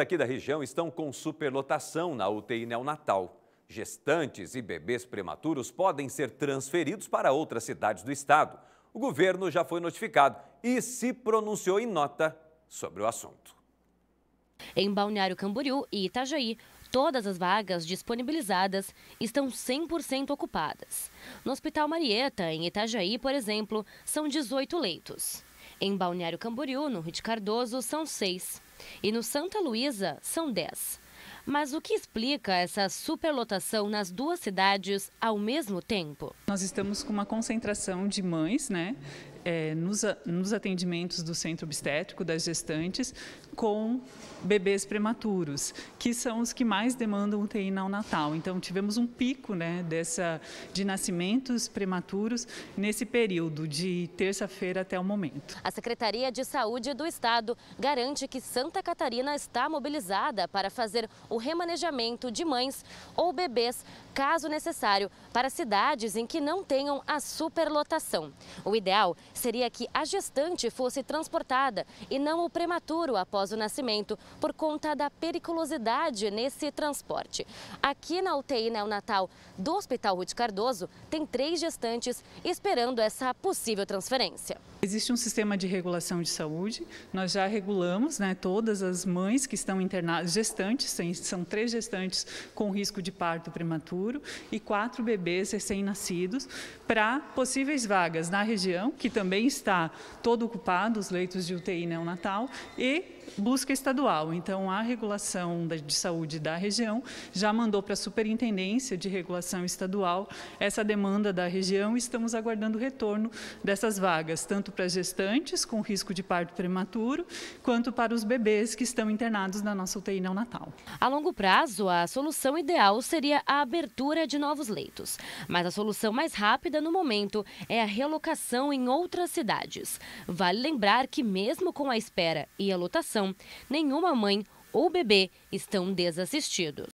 aqui da região estão com superlotação na UTI neonatal. Gestantes e bebês prematuros podem ser transferidos para outras cidades do estado. O governo já foi notificado e se pronunciou em nota sobre o assunto. Em Balneário Camboriú e Itajaí, todas as vagas disponibilizadas estão 100% ocupadas. No Hospital Marieta, em Itajaí, por exemplo, são 18 leitos. Em Balneário Camboriú, no Rio de Cardoso, são seis e no Santa Luísa são 10. Mas o que explica essa superlotação nas duas cidades ao mesmo tempo? Nós estamos com uma concentração de mães, né? é, nos, nos atendimentos do centro obstétrico das gestantes com bebês prematuros, que são os que mais demandam UTI neonatal. Então, tivemos um pico né, dessa, de nascimentos prematuros nesse período, de terça-feira até o momento. A Secretaria de Saúde do Estado garante que Santa Catarina está mobilizada para fazer o remanejamento de mães ou bebês, caso necessário, para cidades em que não tenham a superlotação. O ideal seria que a gestante fosse transportada e não o prematuro após o nascimento, por conta da periculosidade nesse transporte. Aqui na UTI neonatal do Hospital Ruth Cardoso, tem três gestantes esperando essa possível transferência. Existe um sistema de regulação de saúde, nós já regulamos né, todas as mães que estão internadas, gestantes, são três gestantes com risco de parto prematuro e quatro bebês recém-nascidos, para possíveis vagas na região, que também está todo ocupado, os leitos de UTI neonatal, e busca estadual. Então, a regulação de saúde da região já mandou para a Superintendência de Regulação Estadual essa demanda da região e estamos aguardando o retorno dessas vagas, tanto para gestantes com risco de parto prematuro, quanto para os bebês que estão internados na nossa UTI neonatal. A longo prazo, a solução ideal seria a abertura de novos leitos, mas a solução mais rápida no momento é a relocação em outros outras cidades. Vale lembrar que, mesmo com a espera e a lotação, nenhuma mãe ou bebê estão desassistidos.